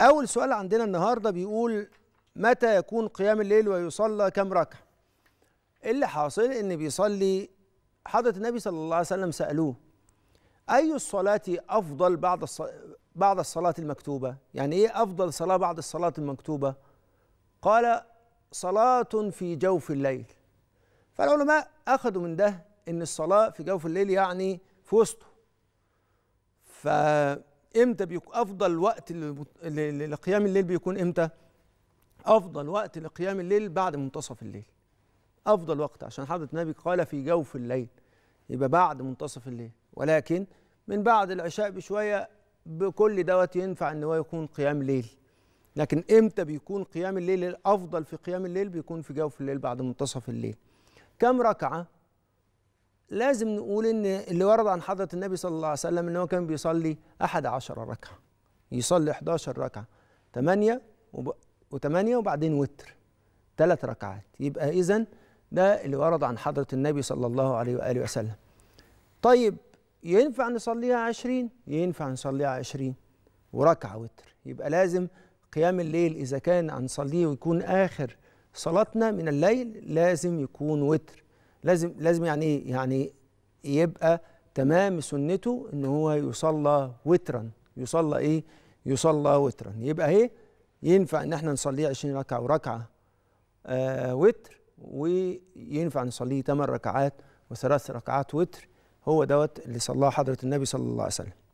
أول سؤال عندنا النهاردة بيقول متى يكون قيام الليل ويصلى كم ركعة اللي حاصل إن بيصلي حضرة النبي صلى الله عليه وسلم سألوه أي الصلاة أفضل بعد الصلاة بعد الصلاة المكتوبة يعني إيه أفضل صلاة بعد الصلاة المكتوبة قال صلاة في جوف الليل فالعلماء أخذوا من ده إن الصلاة في جوف الليل يعني في وسطه ف امتى بيكون افضل وقت لقيام الليل بيكون امتى افضل وقت لقيام الليل بعد منتصف الليل افضل وقت عشان حضره النبي قال في جوف الليل يبقى بعد منتصف الليل ولكن من بعد العشاء بشويه بكل دوت ينفع ان هو يكون قيام ليل لكن امتى بيكون قيام الليل الافضل في قيام الليل بيكون في جوف الليل بعد منتصف الليل كم ركعه لازم نقول ان اللي ورد عن حضره النبي صلى الله عليه وسلم ان هو كان بيصلي أحد عشر ركعه يصلي 11 ركعه 8 و8 وبعدين وتر ثلاث ركعات يبقى اذا ده اللي ورد عن حضره النبي صلى الله عليه واله وسلم طيب ينفع نصليها 20 ينفع نصليها 20 وركعه وتر يبقى لازم قيام الليل اذا كان هنصليه ويكون اخر صلاتنا من الليل لازم يكون وتر لازم لازم يعني ايه يعني يبقى تمام سنته ان هو يصلى وترا يصلى ايه يصلى وترا يبقى ايه ينفع ان احنا نصليه 20 ركعه وركعه آه وتر وينفع نصليه 8 ركعات وثلاث ركعات وتر هو دوت اللي صلاه حضره النبي صلى الله عليه وسلم